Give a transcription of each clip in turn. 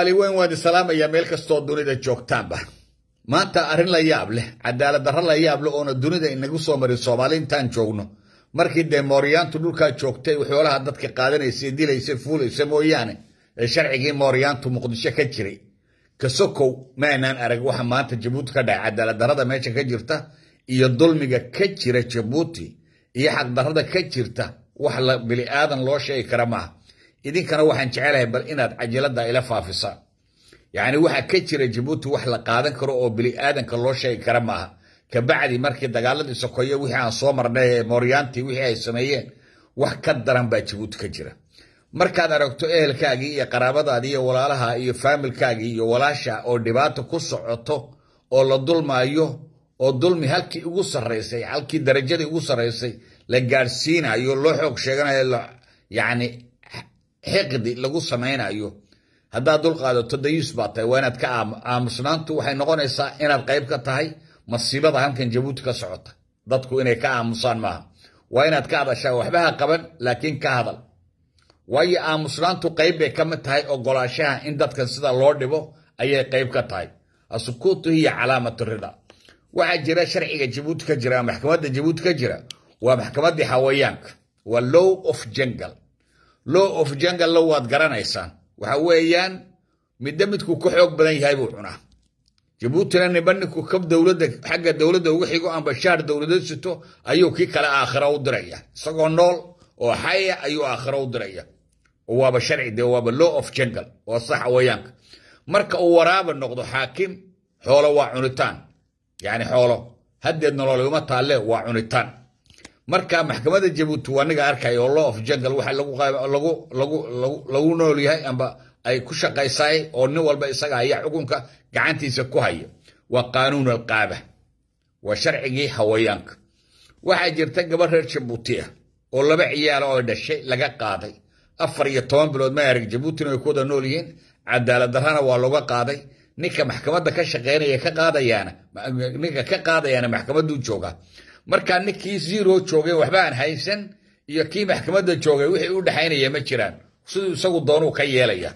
وين وادي سلام يا ملك الصدوري ده جوكتابا ما أنت أرين لا يابله عدالة ده لا يابله أنا دوني ده إنك صومر الصومالين تان جونو مركي ده موريان تقول كجوكتي وحوله هدد كقادر يسدي له يسفول يسموه يعني الشرعي موريان تو مقدسه كجري كسوكو ما نان أرجو حمانت جبوت كده عدالة ده ما يش كجرته يدل مجا كجري جبوتي يحق ده كجرته وحلا بلي آدم لوشة كرمه idinkana waxaan jecelahay bal inaad cajiladda ila faafisaan yacni waxaa ka jira jabuuti wax la qaadan karo oo bili aadanka loo sheegi kara maaha kabacdi markii dagaaladii sokoyo wixii aan soo marnay ee mooryaantii wixii ay sameeyeen wax ka daran baa jabuuti ka jira markaad aragto ehelkaagii iyo qaraabadaadii iyo walaalaha iyo faamilkaagii iyo walaasha oo dhibaato ku socoto oo la dulmaayo oo dulmi halkii ugu sarraysay halkii darajadii ugu sarraysay la gaadhsiinayo loo xoog sheeganayo yacni حقد لغو سمعين ايو هدا دول قادو تدايوس باتاي واناد كا آمسنانتو وحي نغون ايسا اناد قايب كتاهي مصيبة دا همكن جبوت كسعوت دادكو اني كا آمسان ماها واناد كا باشا وحبها قبل لكن كا هدل واي آمسنانتو قايب بي كمتاهي او غلاشاها ان دادكن سيدا لورد بو ايه قايب كتاهي السكوت هي علامة الرضا واحد جرا شرعيه جبوت كجرا محكمات دا جبوت كجرا ومحكمات دي حوايانك واللو اوف جنجل law of jungle law waad garanaysaan waxa weeyaan midda midku ku xoog badan yahay buu cunaa jabuutina nibaniku kab dowladda xagga dowladda uga xigo amba shaar dowladeed sito ayuu kii kale aakhira u diraya isagoo nool oo xaya ayuu aakhira u diraya oo waaba sharci dee waaba law of jungle oo sax xawayaanka marka uu waraaba noqdo xaakim xoolo waa cunitaan yacni xoolo haddeed nolol uma taalle waa cunitaan marka maxkamadda jabuuti waa anaga arkayo oo law of jungle waxa lagu lagu lagu lagu nool yahay amba ay ku shaqaysaay oo nin walba isaga ayaa xukunka gacantiisa ku haya waa qaanuun alqaaba waa sharcigii hawayaanka waxaa jirta gabar reer jabuuti ah oo laba ciyaal oo dhashay laga qaaday afar iyo toban bilood ma arag jabuutina way ku wada nool yihiin cadaalad darrana waa looga qaaday ninka maxkamadda ka shaqaynaya ka qaadayaana ninka ka qaadayaana maxkamadduu joogaa markaa ninkii zero joogay waxba aan haysan iyo kii maxkamadda joogay wixii u dhexaynaya ma jiraan siduu isagu doonuu ka yeelaya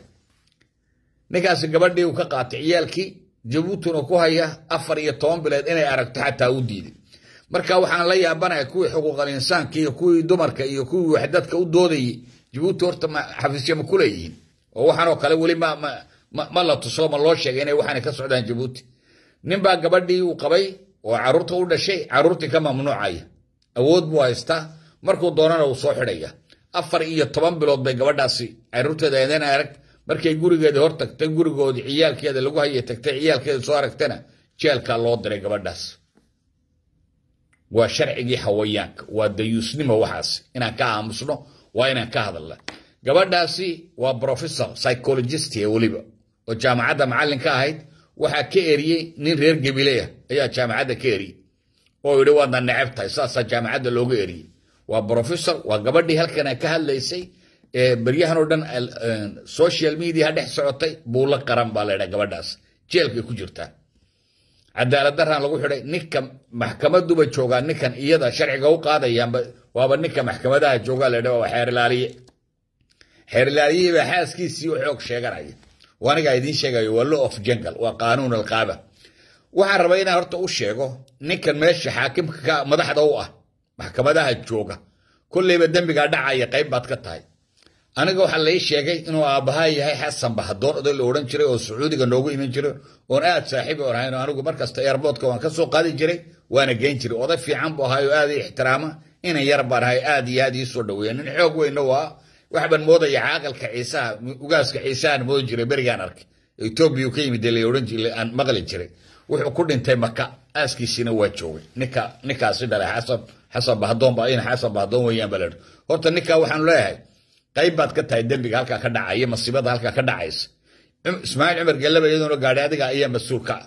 ninkaasi gabadhii uu ka qaatay ciyaalkii jabuutina ku haya afar iyo toban bileed inay aragto xataa u diiday marka waxaan la yaabanahay kuwii xuquuqal insaanka iyo kuwii dumarka iyo kuwii wax dadka u doodayay jabuuti horta xafiisya ma ku leeyihiin oo waxaanoo kale weli ma ma ma la tuso ma loo sheegay inay waxaana ka socdaan jabuuti ninbaa gabadhii uu qabay وعرورته أول شيء عرورتي كما منوعية أود بوايستا مركو دونان أو صحرية أفر إيا طبان بلوط بي قبر داسي عرورته دايدان أرك مركي قوري قيد هورتك تنقوري قود عيال كيادة لقوها إيا تكتع عيال كيادة سوارك تنا جيال كان لوط دري قبر داسي وشرعي حوياك وديوسني موحاس إنا كامسنو وإنا كهذا الله قبر داسي وبروفيسور سايكولوجيستي أوليبا وجامعة معلن كاهيت waxaa ka eriyey nin reer gabileya ayaa jaamacadda ka eriyey oo yidhi waadna necab tahay saasaa jaamacadda looga eriyey waa professor waa gabadhii halkana ka hadlaysay beryahan oo dhan social media dhex socotay buulo qaran baa laydhaa gabadhaas jeelkay ku jirtaa cadaalad daraan lagu xidhay ninka maxkamaduba joogaa ninkan iyada sharciga u qaadayaanba waaba ninka maxkamadaha joogaa laydhaa waa xeerilaaliye xeerilaaliyihi baa xaaskiisii u xoog sheeganaya وأنا قاعدين شيء ولا أوف جنجل وقانون الغابة waxaan rabaa inaan horta u sheego ninkan meesha xaakimka madaxda u ah maxkamadaha jooga kolleyba dembigaa dhacaya qayb baad ka tahay aniga waxaa lai sheegay inuu aabbahaa yahay xasan bahdoon oday la odhan jiray oo sacuudiga noogu iman jiray oon aad saaxiib u ahayn oo anigu markasta eerboodka waan ka soo qaadi jiray waana geen jiray oday fiican buu ahaay oo aad i ixtiraama inan yar baan ahay aad iyo aad ii soo dhaweeya nin xoog weyna waa waxbaan moodayaa caqalka ciisaha ugaaska ciisahana moodan jiray berigaan arkay etoobiya ka yimid la ohan aan maqli jiray wuxuu ku dhintay maka aaskiisiina waa joogay ninka ninkaasi dhalay xasan xasan bahdoon baa in xasan bahdoon weeyaan baa leedahay horta ninka waxaan leeyahay qayb baad ka tahay dembiga halkaa ka dhacaya masiibada halkaa ka dhacaysa ismaaciil cumar gallaba iyadoona gaadhay adiga ayaa mas-uul ka ah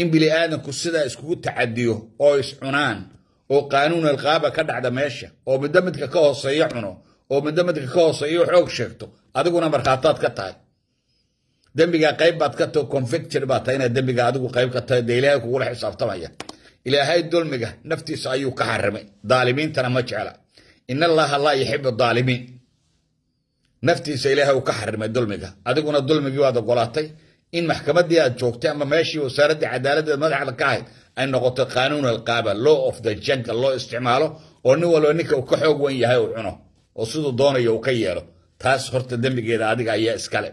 in bini aadanku sidaa iskugu tacadiyo oo iscunaan oo qaanuun alqaaba ka dhacda meesha oo middo midka ka hooseeya cuno ومن دم دك خاص أيه حرق شفته هذا كنا مرخاتات كتاي دم بيجا قيب بات كتو كونفكت شرب باتينا دم بيجا هذا قيب كتاي دليله كقول حساب طبيعي إلى هاي الدول مجا نفتي سايو كحرمة ظالمين ترى ما تعلى إن الله الله يحب الظالمين نفتي سيلها وكحرمة الدول مجا هذا كنا الدول مجيو هذا قلاتي إن محكمة دي أجوكتها ما ماشي وسرد عدالة ما على كاهد أن نقطة قانون القابل law of the jungle law استعماله ونولو نكو كحوق وين يهيو عنو oo siduu doonayo uu ka yeelo taas horta dembigeeda adiga ayaa iskale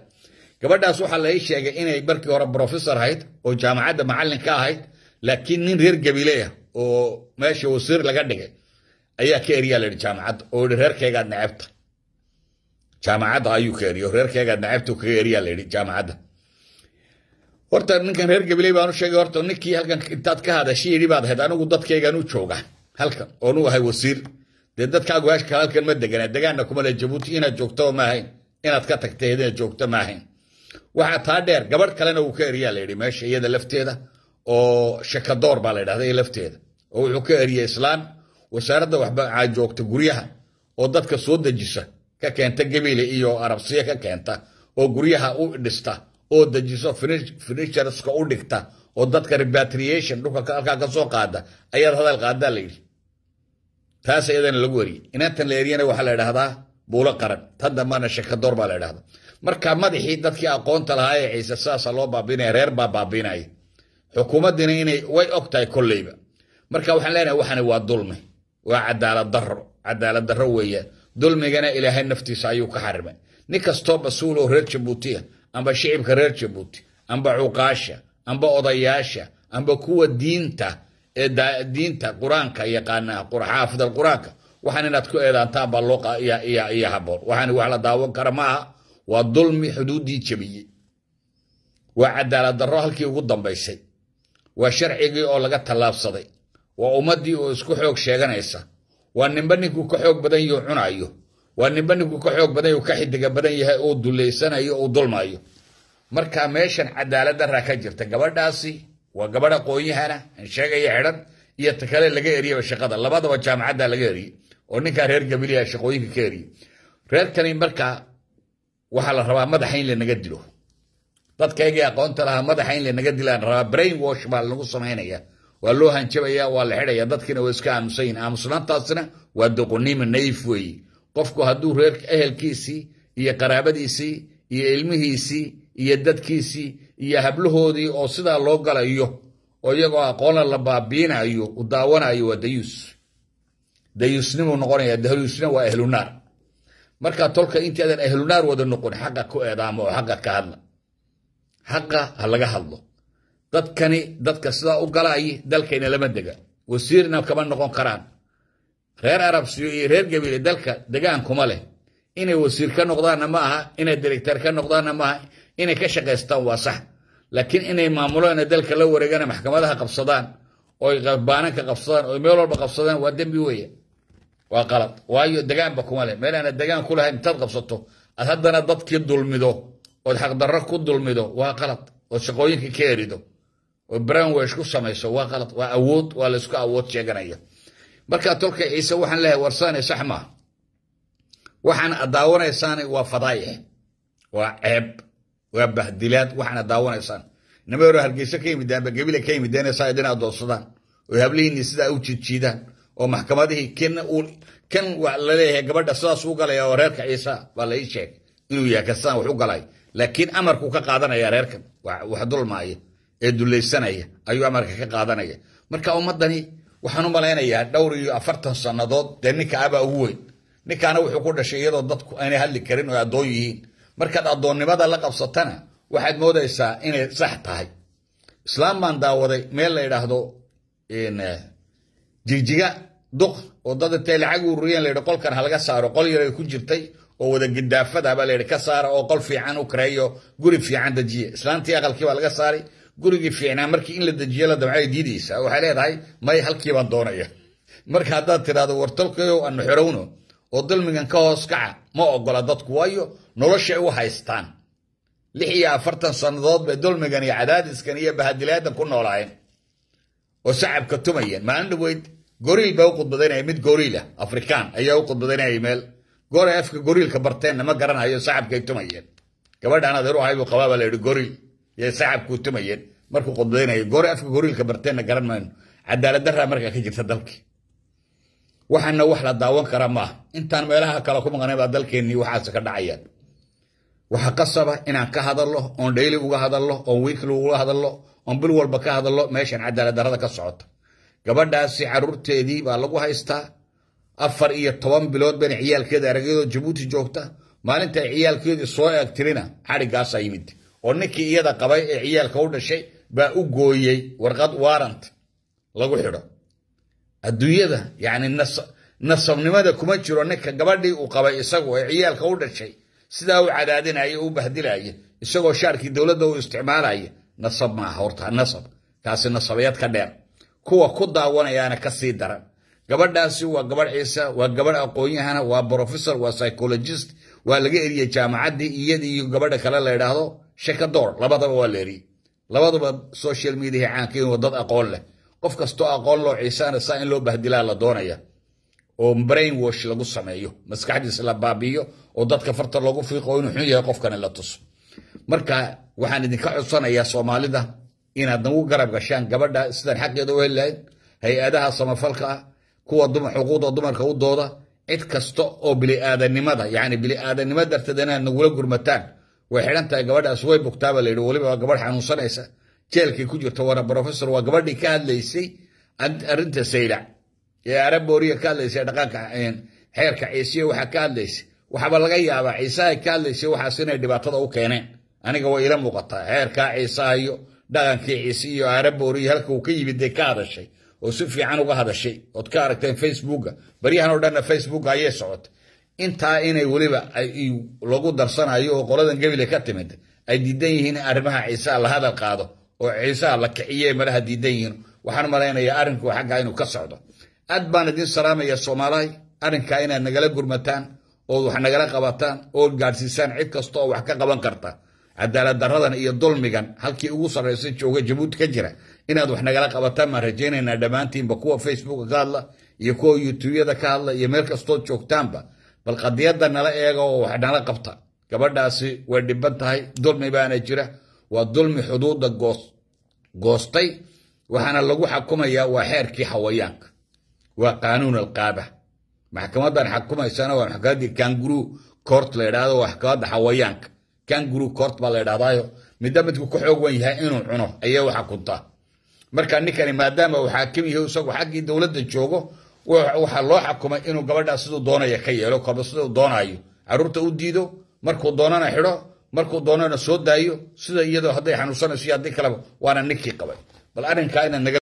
gabadhaas waxaa laga sheegay inay markii hore brofessor ahayd oo jaamacadda macallin ka ahayd laakiin nin reer gabileah oo meesha wasiir laga dhigay ayaa ka eriyaa laidhi jaamacadda oo idhi reerkaygaad necabta jaamacadda ayuu ka eriyo reerkaygaad necabta kaga eriyaa laidhi jaamacadda horta ninkan reer gabiley baan u sheegay horta ninkii halkan intaad ka hadashay yidhi baad ahayd anigu dadkaygaan u jooga halkan oo nu ahay wasiir dee dadkaa gogaash halkan ma degana degaanna kuma le jabuuti inaad joogto maahayn inaad ka tagtay inaad joogto maahayn waxaa taa dheer gabadh kalena wuu ka eriyaa la yidhi meesha iyada lafteeda oo shakadoor baa la yidhahda iyo lafteeda oo wuxuu ka eriyay islaan wasaaradda waxbacaa joogta guryaha oo dadka soo dejisa ka keenta gebile iyo arabsiya ka keenta oo guryaha u dhista oo dejiso finisherska u dhigta oo dadka repatriation dhulka halkaa ka soo qaada ayaad hadal qaadaa la yidhi taas iyadana lagu wariyey inaantan la eriyana waxaa la idhaahdaa buulo qaran tan dambana shekadoor baa la idhahdaa marka madaxii dadkii aqoonta lahaa ee ciise saasa loo baabinaya reer baa baabinaya xukuumaddina inay way og tahay kolleyba marka waxaan leenahay waxani waa dulmi waa cadaalad darro cadaalad darro weeyaan dulmigana ilaahay naftiisa ayuu ka xarimay nin kastoo mas-uul oo reer jabuutiya amba shicibka reer jabuuti amba cuqaasha amba odayaasha amba kuwa diinta diinta qur-aanka yaqaanaa xaafid alqur-aanka waxaan inaad ku eedaantaan baa loo iyo haboon waxaan wax la daawan kara maaha waa dulmi xuduuddii jebiyey waa cadaalad darro halkii ugu dambaysay waa sharcigii oo laga tallaabsaday waa ummaddii oo isku xoog sheeganaysa waa ninba ninkuu ka xoog badan yahuu cunayo waa ninba ninkuu ka xoog badan yahuu ka xidiga badan yahay oo dullaysanayo oo dulmayo marka meeshan cadaalad darraa ka jirta gabadhaasi وقبل قوي هنا يعني الشقة يحرم يتكلل لجيري والشقة ده اللي بعده وجمع عدا لجيري ونكا رير قبلي الشقوي كيري رير كان يبركة وحال الرب ما دحين لنا جدله ضد كي يجي أقون ترى ما دحين لنا جدله الرب يعني برين وش بالنقص ما هنا يا والله هنشبه يا والحرة يا ضد كنا وسكا مسين أمسلان تاسنا ودقوني من نيف وي قفكو هدو أهل كيسي يا قرابة إيسي يا علمه إيسي يا ضد كيسي iyo hablahoodii oo sidaa loo galayo oo iyagoo aqoona la baabiinayo u daawanayo waa dayuus dayuusnimuu noqonaya dayuusna waa ahlunaar markaa tolka intaadan ahlunaar wada noqon xaqa ku eedaama oo xaqa ka hadla xaqa ha laga hadlo dadkani dadka sidaa u galaayi dalkayna lama dega wasiirna kama noqon karaan reer arabsiyo iyo reer gabiile dalka degaan kuma leh inay wasiir ka noqdaanna ma aha inay direktor ka noqdaanna ma aha إنه كشق استواصح لكن إني مامولو إنه دل كلو ورقانا محكمة ده قفصدان ويقبانا كقفصدان ويميولو بقفصدان ودن بيوية وقلط وايو الدقان بكمالي ميلا إن الدقان كلها امتد قفصدتو أثدنا ضد كي الدلمدو ودحق درق كي الدلمدو وقلط وشقوين كي كيريدو وبران ويشكو سميسو وقلط وأوود والسكو أوود شاقنية بركة تركي إيسا وحن لها ورساني سحما وحن أداوني ساني وفضايح وعب وابه دلاد وحنا داون إنسان نمر هالجيش كي مدان بجيبي لك كي مدان سايدنا دوسطان ويقبلي نسيت أو تشيدا ومحكمة هي كن أول كن وعليه قبل دسوا سوق على يارك عيسى ولا أي شيء إنه يا كسان وحق علي لكن أمرك كقاضنا يا يارك وحدول معي إدول السنة هي أيوة أمرك كقاضنا هي مرك أو مدني وحنا ملاين يا دور يأفرتهم صنادات دنيك أبا هو نكانوا يحكون الشيء هذا ضدك أنا هاللي يعني كرين ويا دويين markaad addoonnimada la qabsatana waxaad moodaysaa inay sax tahay islaam baan daawaday meel la yidhaahdo jigjiga duq oo dad intay lacag ururiyeen layidhi qolkan halaga saaro qol yaray ku jirtay oo wada gidaafada baa layidhi ka saara oo qol fiican u kareeyo guri fiican dejiye islaantii aqalkii baa laga saaray gurigii fiicnaa markii in la dejiyo la damcay diidaysaa waxay leedahay may halkii baan doonaya marka haddaad tidhaahdo wartolkayow anu xorowno ودلمن كاوس كا موغولا دوت كويو نوشي او هايستان لي هي فرطان صندوق بدلمن يعداد بهاد بهدلات كنا راين وسعب كتوميا ما عنده ويد غوريل بوقود بدنا يمد غوريلا افريكان اي وقود بدنا يمال غوري افك غوريل كبرتين ما قرنا هي سعب كتوميا كبرت انا ديرو هاي بقبابة لي غوريل يا سعب كتوميا مركو قود بدنا غوري افك غوريل كبرتين قرنا عدالة درها مركا كيجي تدلكي waxaana wax la daawan kara maaha intaan meelaha kale ku maqnay baa dalkeennii waxaas ka dhacayaan waxa qasaba inaan ka hadalno oon dhayli uga hadalno oon wiikli uga hadalno oon bil walba ka hadalno meeshan cadaalad darada ka socota gabadhaasi carruurteedii baa lagu haystaa afar iyo toban bilood bayna ciyaalkeeda aragyadoo jabuuti joogta maalinta ay ciyaalkeedii soo eegtirina xadhiggaasaa yimid oo ninkii iyada qabay ee ciyaalka u dhashay baa u gooyey warqad warant lagu xidho الدويدة يعني النص نصر نمادا كمتشر ونكا قبالي وقبال إساقو وعيال كورد الشي سداو عدادين أي وبهدل أي إساقو شارك الدولد واستعمال أي نصب ما هورتها نصب كاس النصبيات كدير كوا كدا وانا يعني كسيد دارا قبال داسي وقبال عيسى وقبال أقوية هنا وبروفيسور وسايكولوجيست والغي إريا جامعة دي إيدي يقبال كلا ليدا هذا شكا دور لبادة بواليري لبادة بسوشيال ميديا عاكين ودد أقول له قف كستو أقول له عيسان الساين لو بهدلا على دونية ومبرين وش لقو سمايو مسكحد يسلا بابيو وضد كفرت لقو في قوين حيا قف كان لا تص مركا وحان دي كعصان يا سومالي ده إن أدنو قرب غشان قبر ده سدن حق يدوه اللي هي أدها صمفالكا كو الدم حقود الدم الكو الدودة إد كستو أو بلي آدى النمادة يعني بلي آدى النمادة ارتدنا نقول قرمتان وحيلان تا قبر ده سوي بكتابة لدولي بقبر حانو صنعيسه جيل كي كجور تورا بروفيسور وقبرني كان ليسي أنت أرنت سيلع يا رب بوريا كان ليسي دقاك عين حير كعيسي وحا كان ليسي وحا بلغي أبا عيسا كان ليسي وحا سيني دباطة أو كيني أنا قوى إلا مغطى حير كعيسا يو دقاك عيسي يو عرب بوريا هلك وكي بدي كاد الشي وصفي عنو غا هذا الشي تين فيسبوك بريها نوردان فيسبوك عيه سعود انتا اينا يوليبا لغو درسان ايو وقولادن قبل كاتمد اي ديدين هنا عربها عيسا الله هذا القادو oo ciisaha la kiciye madaha diidan yihiin waxaan malaynayaa arrinku xaggaa inuu ka socdo aad baan idin salaamayaa soomaalahay arrinkaa inaad nagala gurmataan ood wax nagala qabataan ood gaadhsiisaan cid kasta oo wax ka qaban karta cadaalad daradan iyo dulmigan halkii ugu sarraysa jooga jabuuti ka jira inaad wax nagala qabataan baan rajaynaynaa dhammaantiinba kuwa facebooka ka hadla iyo kuwa youtubeyada ka hadla iyo meel kastood joogtaanba bal qadiyadda nala eega oo wax nala qabta gabadhaasi way dhiban tahay dulmi baana jira والظلم حدود الجوس جوستي وحنا اللجوء حكومة يا وحير كي حويانك وقانون القابة محكمة دار حكومة السنة ومحكمة دي كانجرو كورت لرادة وحكمة دا حويانك كانجرو كورت بالرادايو مدامت بكحوق وينها إنه عنه أيه وحكمة مركا نكري ما دام وحاكمي هو سوق حق دولة الجوجو وح الله حكومة إنه قبل داسدو دونا يخيلو قبل داسدو دونا أيو عروت أوديدو مركو دونا نحرو markuu doonana soo daayo sida iyadoo hadday xanuunsanayso iyo haddii kaleba waana ninkii qabay bal arrinkaa inaad naga